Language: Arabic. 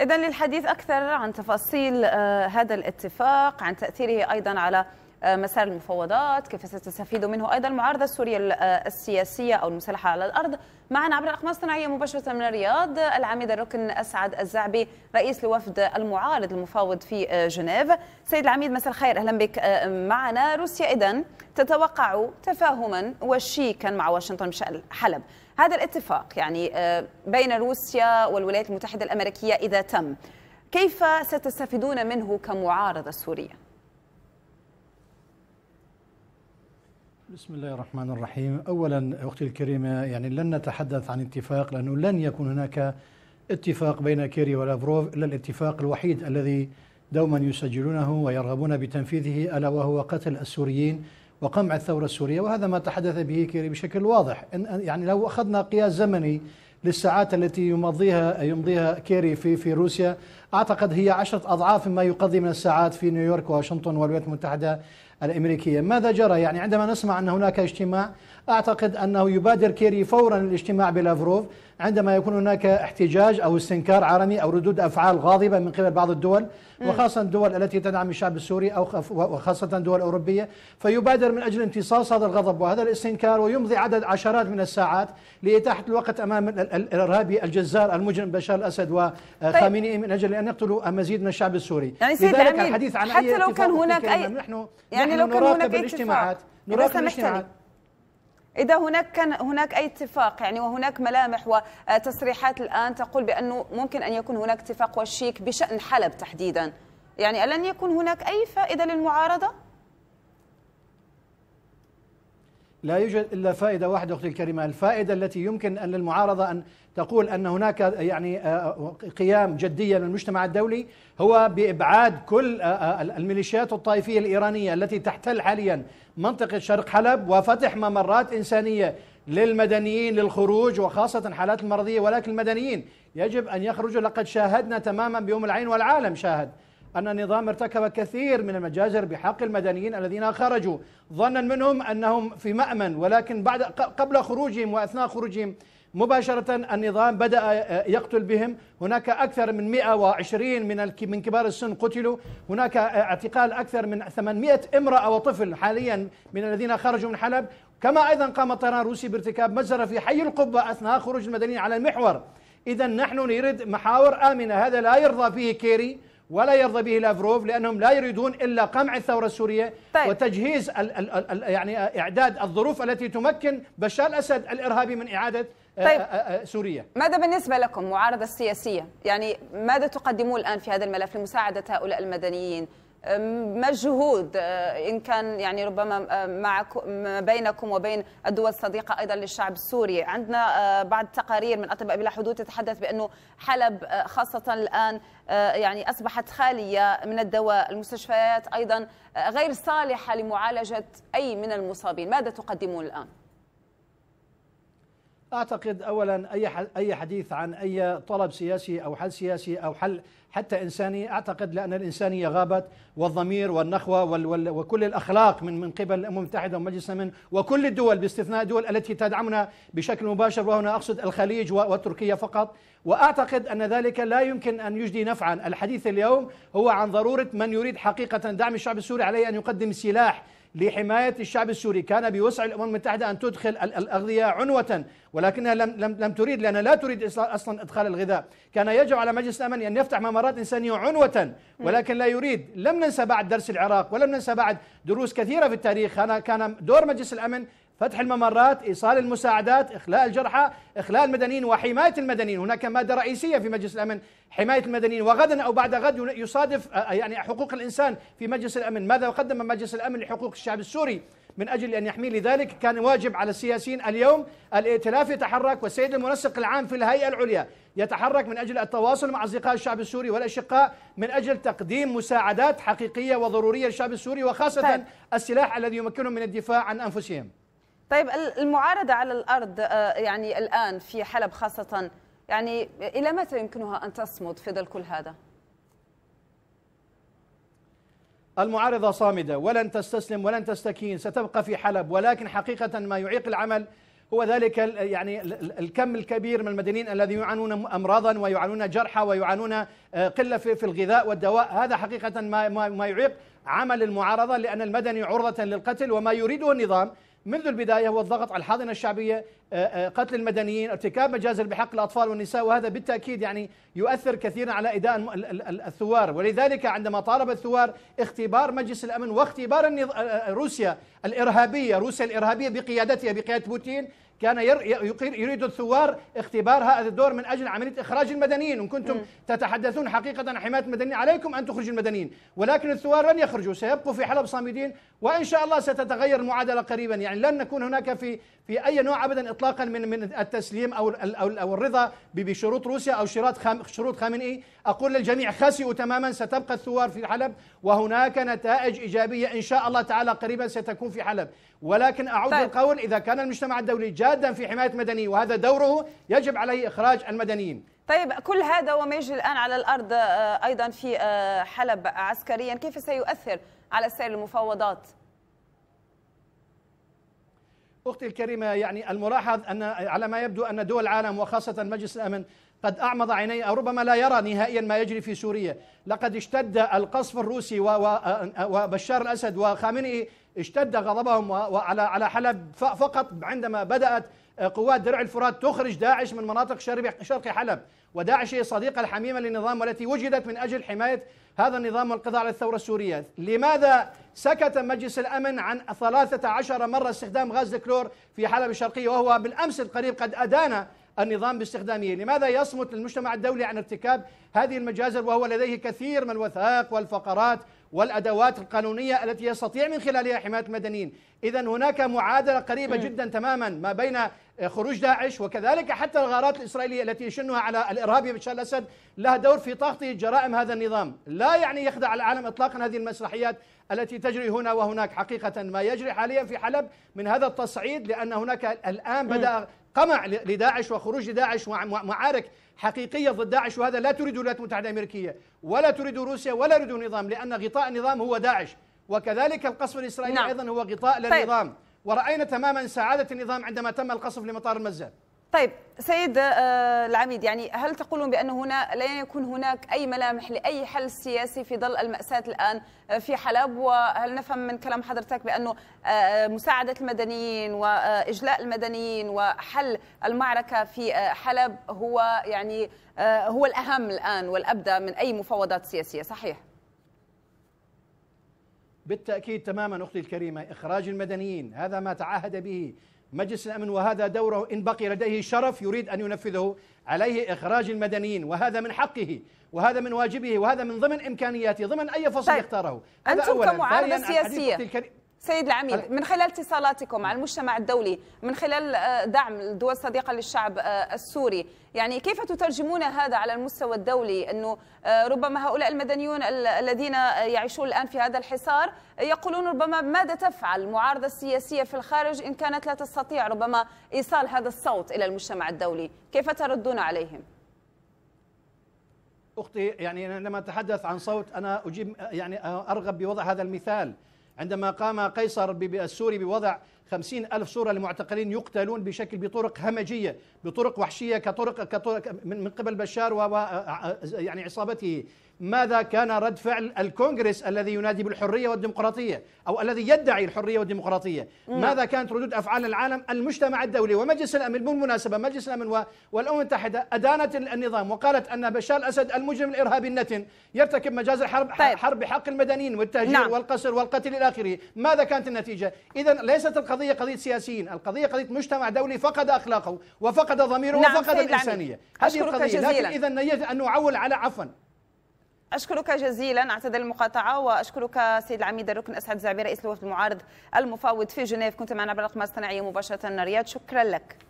إذا للحديث أكثر عن تفاصيل آه، هذا الاتفاق عن تأثيره أيضا على آه، مسار المفاوضات كيف ستستفيد منه أيضا المعارضة السورية آه، السياسية أو المسلحة على الأرض معنا عبر الأقمار الصناعية مباشرة من الرياض العميد الركن أسعد الزعبي رئيس لوفد المعارض المفاوض في آه، جنيف سيد العميد مساء الخير أهلا بك معنا روسيا اذا تتوقع تفاهما وشيكا مع واشنطن بشأن حلب هذا الاتفاق يعني بين روسيا والولايات المتحدة الأمريكية إذا تم كيف ستستفيدون منه كمعارضة سورية؟ بسم الله الرحمن الرحيم أولا أختي الكريمة يعني لن نتحدث عن اتفاق لأنه لن يكون هناك اتفاق بين كيري ولافروف إلا الاتفاق الوحيد الذي دوما يسجلونه ويرغبون بتنفيذه ألا وهو قتل السوريين وقمع الثورة السورية وهذا ما تحدث به كيري بشكل واضح يعني لو أخذنا قياس زمني للساعات التي يمضيها يمضيها كيري في في روسيا اعتقد هي عشرة اضعاف مما يقضي من الساعات في نيويورك وواشنطن والولايات المتحده الأمريكية ماذا جرى يعني عندما نسمع أن هناك اجتماع أعتقد أنه يبادر كيري فورا الاجتماع بلافروف عندما يكون هناك احتجاج أو استنكار عالمي أو ردود أفعال غاضبة من قبل بعض الدول وخاصة الدول التي تدعم الشعب السوري أو وخاصة دول أوروبية فيبادر من أجل امتصاص هذا الغضب وهذا الاستنكار ويمضي عدد عشرات من الساعات لإتاحة الوقت أمام الإرهابي الجزار المجرم بشار الأسد وخامنئي طيب. من أجل أن يقتلوا مزيد من الشعب السوري يعني لذلك الحديث عن حتى أي لو كان هناك أي نحن يعني يعني لو كان هناك الاجتماعات نراقب الاجتماعات إذا هناك كان هناك أي اتفاق يعني وهناك ملامح وتصريحات الآن تقول بأنه ممكن أن يكون هناك اتفاق وشيك بشأن حلب تحديدا يعني ألن يكون هناك أي فائدة للمعارضة؟ لا يوجد الا فائده واحده اختي الكريمه، الفائده التي يمكن ان للمعارضه ان تقول ان هناك يعني آه، آه، قيام جديه للمجتمع الدولي هو بابعاد كل آه، الميليشيات الطائفيه الايرانيه التي تحتل حاليا منطقه شرق حلب وفتح ممرات انسانيه للمدنيين للخروج وخاصة الحالات المرضية ولكن المدنيين يجب أن يخرجوا لقد شاهدنا تماما بيوم العين والعالم شاهد أن النظام ارتكب كثير من المجازر بحق المدنيين الذين خرجوا ظنا منهم أنهم في مأمن ولكن بعد قبل خروجهم وأثناء خروجهم مباشرة النظام بدأ آه، يقتل بهم هناك أكثر من 120 من من كبار السن قتلوا هناك آه، اعتقال أكثر من 800 امرأة وطفل حاليا من الذين خرجوا من حلب كما أيضا قام طيران روسي بارتكاب مجزرة في حي القبة أثناء خروج المدنيين على المحور إذا نحن نريد محاور آمنة هذا لا يرضى فيه كيري ولا يرضى به لافروف لانهم لا يريدون الا قمع الثوره السوريه طيب. وتجهيز الـ الـ الـ يعني اعداد الظروف التي تمكن بشار الاسد الارهابي من اعاده آه، طيب. آه، آه، سوريا ماذا بالنسبه لكم معارضه السياسيه يعني ماذا تقدمون الان في هذا الملف لمساعده هؤلاء المدنيين مجهود أه، ان كان يعني ربما أه، معكم بينكم وبين الدول الصديقه ايضا للشعب السوري، عندنا أه، بعض التقارير من اطباء بلا حدود تتحدث بانه حلب خاصه الان يعني اصبحت خاليه من الدواء، المستشفيات ايضا غير صالحه لمعالجه اي من المصابين، ماذا تقدمون الان؟ اعتقد اولا اي اي حديث عن اي طلب سياسي او حل سياسي او حل حتى إنساني أعتقد لأن الإنسانية غابت والضمير والنخوة وال وال وكل الأخلاق من من قبل الأمم المتحدة ومجلس الأمن وكل الدول باستثناء الدول التي تدعمنا بشكل مباشر وهنا أقصد الخليج وتركيا فقط وأعتقد أن ذلك لا يمكن أن يجدي نفعا الحديث اليوم هو عن ضرورة من يريد حقيقة دعم الشعب السوري عليه أن يقدم سلاح لحماية الشعب السوري كان بوسع الأمم المتحدة أن تدخل الأغذية عنوة ولكنها لم, لم, لم تريد لأنها لا تريد أصلا إدخال الغذاء كان يجب على مجلس الأمن أن يفتح ممر الإمارات إنسانية عنوة ولكن لا يريد لم ننسى بعد درس العراق ولم ننسى بعد دروس كثيرة في التاريخ أنا كان دور مجلس الأمن فتح الممرات إيصال المساعدات إخلاء الجرحى إخلاء المدنيين وحماية المدنيين هناك مادة رئيسية في مجلس الأمن حماية المدنيين وغدا أو بعد غد يصادف آه، يعني حقوق الإنسان في مجلس الأمن ماذا قدم مجلس الأمن لحقوق الشعب السوري من أجل أن يحميه لذلك كان واجب على السياسيين اليوم الائتلاف يتحرك والسيد المنسق العام في الهيئة العليا يتحرك من أجل التواصل مع أصدقاء الشعب السوري والأشقاء من أجل تقديم مساعدات حقيقية وضرورية للشعب السوري وخاصة طيب. السلاح الذي يمكنهم من الدفاع عن أنفسهم طيب المعارضة على الأرض آه، يعني الآن في حلب خاصة يعني إلى متى يمكنها أن تصمد في ظل كل هذا؟ المعارضة صامدة ولن تستسلم ولن تستكين ستبقى في حلب ولكن حقيقة ما يعيق العمل هو ذلك يعني الكم الكبير من المدنيين الذين يعانون امراضا ويعانون جرحى ويعانون آه، قله في الغذاء والدواء هذا حقيقه ما ما يعيق عمل المعارضه لان المدني عرضه للقتل وما يريده النظام منذ البداية هو الضغط على الحاضنة الشعبية آه، آه، قتل المدنيين ارتكاب مجازر بحق الأطفال والنساء وهذا بالتأكيد يعني يؤثر كثيرا على إداء الثوار ولذلك عندما طالب الثوار اختبار مجلس الأمن واختبار آه، روسيا الإرهابية روسيا الإرهابية بقيادتها بقيادة بوتين كان يريد الثوار اختبار هذا الدور من اجل عمليه اخراج المدنيين ان كنتم م. تتحدثون حقيقه عن حمايه المدنيين عليكم ان تخرجوا المدنيين ولكن الثوار لن يخرجوا سيبقوا في حلب صامدين وان شاء الله ستتغير المعادله قريبا يعني لن نكون هناك في في اي نوع ابدا اطلاقا من من التسليم او او الرضا بشروط روسيا او شروط شروط خامنئي اقول للجميع خسئوا تماما ستبقى الثوار في حلب وهناك نتائج ايجابيه ان شاء الله تعالى قريبا ستكون في حلب ولكن أعود طيب. القول إذا كان المجتمع الدولي جادا في حماية المدنيين وهذا دوره يجب عليه إخراج المدنيين طيب كل هذا وما يجري الآن على الأرض آه، أيضا في آه، حلب عسكريا كيف سيؤثر على سير المفاوضات؟ أختي الكريمة يعني الملاحظ أن على ما يبدو أن دول العالم وخاصة مجلس الأمن قد أعمض عينيه أو ربما لا يرى نهائيا ما يجري في سوريا لقد اشتد القصف الروسي آه، وبشار الأسد وخامنئي اشتد غضبهم وعلى على حلب فقط عندما بدأت آه، قوات درع الفرات تخرج داعش من مناطق شرق حلب وداعش هي الصديقة الحميمة للنظام والتي وجدت من أجل حماية هذا النظام والقضاء على الثورة السورية لماذا سكت مجلس الأمن عن 13 مرة استخدام غاز الكلور في حلب الشرقية وهو بالأمس القريب قد أدان النظام باستخدامه لماذا يصمت المجتمع الدولي عن ارتكاب هذه المجازر وهو لديه كثير من الوثائق والفقرات والأدوات القانونية التي يستطيع من خلالها حماية المدنيين إذا هناك معادلة قريبة جدا تماما ما بين آه، خروج داعش وكذلك حتى الغارات الإسرائيلية التي يشنها على الإرهابي بشار الأسد لها دور في تغطيه جرائم هذا النظام لا يعني يخدع العالم إطلاقا هذه المسرحيات التي تجري هنا وهناك حقيقة ما يجري حاليا في حلب من هذا التصعيد لأن هناك الآن بدأ قمع لداعش وخروج داعش ومعارك حقيقية ضد داعش وهذا لا تريد الولايات المتحدة الأمريكية ولا تريد روسيا ولا يريد النظام لأن غطاء النظام هو داعش وكذلك القصف الإسرائيلي نعم. أيضا هو غطاء طيب. للنظام طيب. ورأينا تماما سعادة النظام عندما تم القصف لمطار المزة طيب سيد آه، العميد يعني هل تقولون بأن هنا لا يكون هناك أي ملامح لأي حل سياسي في ظل المأساة الآن آه، في حلب وهل نفهم من كلام حضرتك بأنه آه، مساعدة المدنيين وإجلاء المدنيين وحل المعركة في حلب هو يعني هو الأهم الآن والأبدى من أي مفاوضات سياسية صحيح؟ بالتأكيد تماما أختي الكريمة إخراج المدنيين هذا ما تعهد به مجلس الأمن وهذا دوره إن بقي لديه شرف يريد أن ينفذه عليه إخراج المدنيين وهذا من حقه وهذا من واجبه وهذا من ضمن إمكانياته ضمن أي فصل طيب. يختاره أنتم كمعارضة سياسية سيد العميد من خلال اتصالاتكم مع المجتمع الدولي من خلال آه، دعم الدول الصديقة للشعب آه، السوري يعني كيف تترجمون هذا على المستوى الدولي أنه آه، ربما هؤلاء المدنيون الذين يعيشون الآن في هذا الحصار يقولون ربما ماذا تفعل المعارضة السياسية في الخارج إن كانت لا تستطيع ربما إيصال هذا الصوت إلى المجتمع الدولي كيف تردون عليهم؟ أختي يعني لما أتحدث عن صوت أنا أجيب يعني أرغب بوضع هذا المثال عندما قام قيصر السوري بوضع خمسين ألف صورة لمعتقلين يقتلون بشكل بطرق همجية بطرق وحشية كطرق, كطرق من قبل بشار و يعني عصابته ماذا كان رد فعل الكونغرس الذي ينادي بالحريه والديمقراطيه او الذي يدعي الحريه والديمقراطيه ماذا كانت ردود افعال العالم المجتمع الدولي ومجلس الامن بالمناسبه مجلس الامن والامم المتحده ادانت النظام وقالت ان بشار الاسد المجرم الارهابي النتن يرتكب مجازر حرب طيب. حرب بحق المدنيين والتهجير نعم. والقصر والقتل الى اخره ماذا كانت النتيجه اذا ليست القضيه قضيه سياسيين القضيه قضيه مجتمع دولي فقد اخلاقه وفقد ضميره نعم وفقد الانسانيه هذه القضيه لكن اذا نيت ان نعول على عفوا أشكرك جزيلا اعتذر المقاطعة وأشكرك سيد العميد الركن أسعد زعبي رئيس الوفد المعارض المفاوض في جنيف كنت معنا بالأقمار الصناعية مباشرة رياض شكرا لك